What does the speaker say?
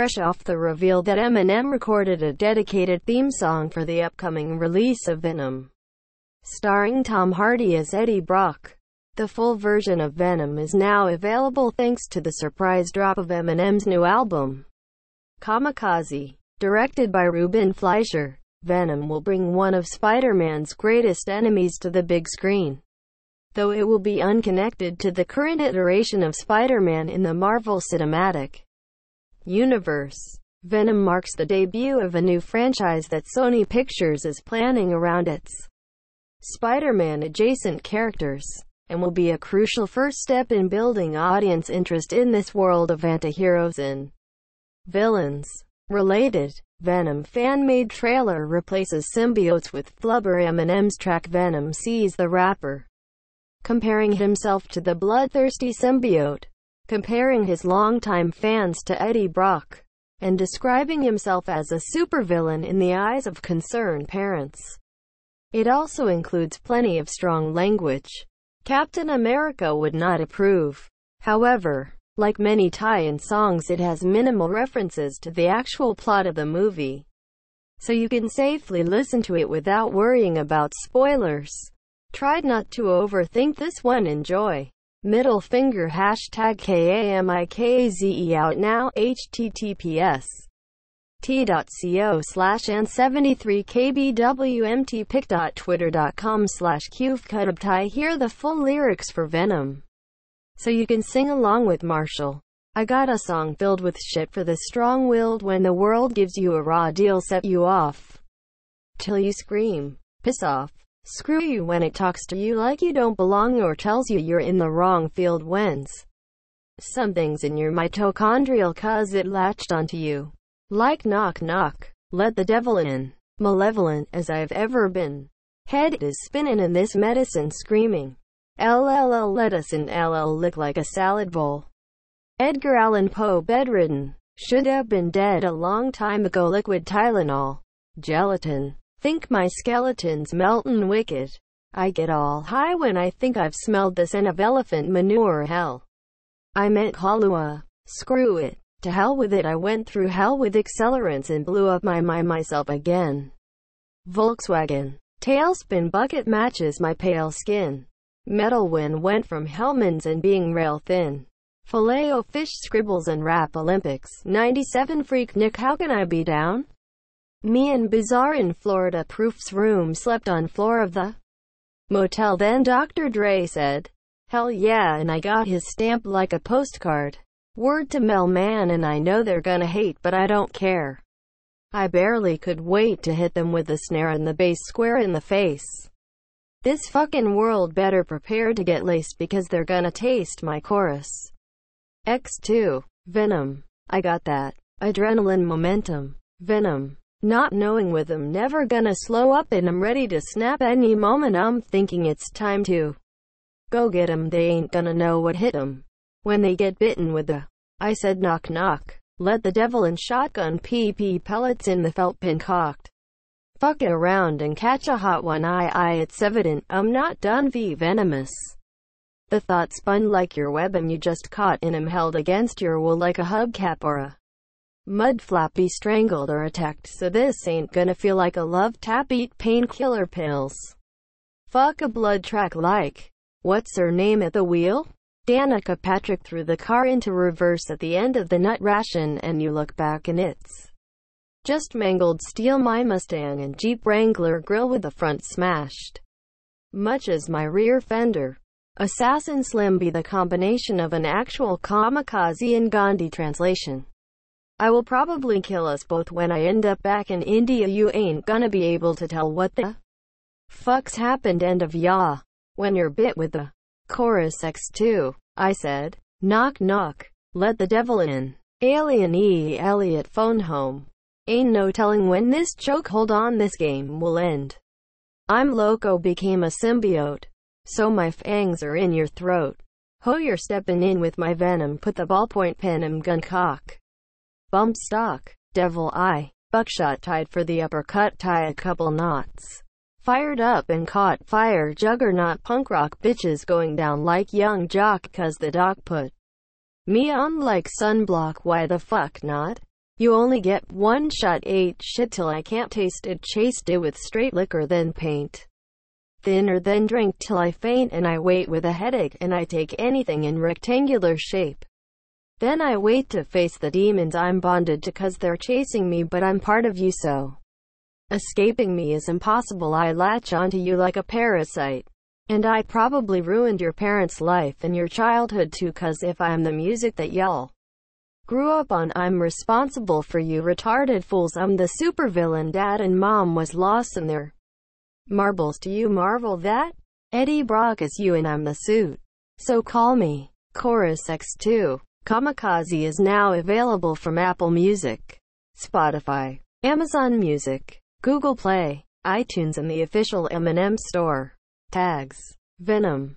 fresh off the reveal that Eminem recorded a dedicated theme song for the upcoming release of Venom, starring Tom Hardy as Eddie Brock. The full version of Venom is now available thanks to the surprise drop of Eminem's new album, Kamikaze, directed by Ruben Fleischer. Venom will bring one of Spider-Man's greatest enemies to the big screen. Though it will be unconnected to the current iteration of Spider-Man in the Marvel Cinematic universe. Venom marks the debut of a new franchise that Sony Pictures is planning around its Spider-Man adjacent characters, and will be a crucial first step in building audience interest in this world of antiheroes and villains. Related, Venom fan-made trailer replaces Symbiotes with Flubber Eminem's track Venom sees the rapper, comparing himself to the bloodthirsty symbiote comparing his longtime fans to Eddie Brock, and describing himself as a supervillain in the eyes of concerned parents. It also includes plenty of strong language. Captain America would not approve. However, like many tie-in songs it has minimal references to the actual plot of the movie, so you can safely listen to it without worrying about spoilers. Try not to overthink this one enjoy. Middle finger hashtag KAMIKAZE out now https t.co slash and 73 kbwmtpic.twitter.com slash qfcutubtai Hear the full lyrics for Venom. So you can sing along with Marshall. I got a song filled with shit for the strong-willed when the world gives you a raw deal set you off. Till you scream. Piss off. Screw you when it talks to you like you don't belong or tells you you're in the wrong field whens something's in your mitochondrial cause it latched onto you. Like knock knock. Let the devil in. Malevolent as I've ever been. Head is spinning and this medicine screaming. LLL lettuce and LL lick like a salad bowl. Edgar Allan Poe bedridden. Should have been dead a long time ago. Liquid Tylenol. Gelatin. Think my skeleton's meltin' wicked. I get all high when I think I've smelled the scent of elephant manure hell. I meant Kahlua. Screw it. To hell with it I went through hell with accelerants and blew up my my myself again. Volkswagen. Tailspin bucket matches my pale skin. Metal win went from Hellman's and being rail thin. Filet-o-fish scribbles and rap Olympics. 97 Freak Nick how can I be down? Me and Bizarre in Florida Proof's room slept on floor of the motel then Dr. Dre said, Hell yeah and I got his stamp like a postcard. Word to Mel Man and I know they're gonna hate but I don't care. I barely could wait to hit them with the snare and the bass square in the face. This fucking world better prepare to get laced because they're gonna taste my chorus. X2. Venom. I got that. Adrenaline momentum. Venom. Not knowing with I'm never gonna slow up and I'm ready to snap any moment I'm thinking it's time to go get 'em. They ain't gonna know what hit 'em when they get bitten with the. I said knock knock. Let the devil and shotgun PP pellets in the felt pin cocked. Fuck it around and catch a hot one I I it's evident I'm not done V venomous. The thought spun like your web and you just caught in em held against your will like a hubcap or a mudflap be strangled or attacked so this ain't gonna feel like a love tap eat painkiller pills. Fuck a blood track like. What's her name at the wheel? Danica Patrick threw the car into reverse at the end of the nut ration and you look back and it's just mangled steel my Mustang and Jeep Wrangler grill with the front smashed. Much as my rear fender. Assassin Slim be the combination of an actual kamikaze and Gandhi translation. I will probably kill us both when I end up back in India. You ain't gonna be able to tell what the fuck's happened end of ya. When you're bit with the chorus X2, I said, knock knock, let the devil in. Alien E. Elliot phone home. Ain't no telling when this choke hold on this game will end. I'm loco became a symbiote. So my fangs are in your throat. Ho you're stepping in with my venom put the ballpoint pen in gun cock bump stock, devil eye, buckshot tied for the uppercut tie a couple knots. Fired up and caught fire juggernaut punk rock bitches going down like young jock cause the doc put me on like sunblock why the fuck not? You only get one shot ate shit till I can't taste it chased it with straight liquor then paint. Thinner then drink till I faint and I wait with a headache and I take anything in rectangular shape. Then I wait to face the demons I'm bonded to cause they're chasing me but I'm part of you so. Escaping me is impossible I latch onto you like a parasite. And I probably ruined your parents' life and your childhood too cause if I'm the music that y'all grew up on I'm responsible for you retarded fools I'm the supervillain dad and mom was lost in their marbles do you marvel that? Eddie Brock is you and I'm the suit. So call me. Chorus X2 Kamikaze is now available from Apple Music, Spotify, Amazon Music, Google Play, iTunes and the official M&M store. Tags. Venom.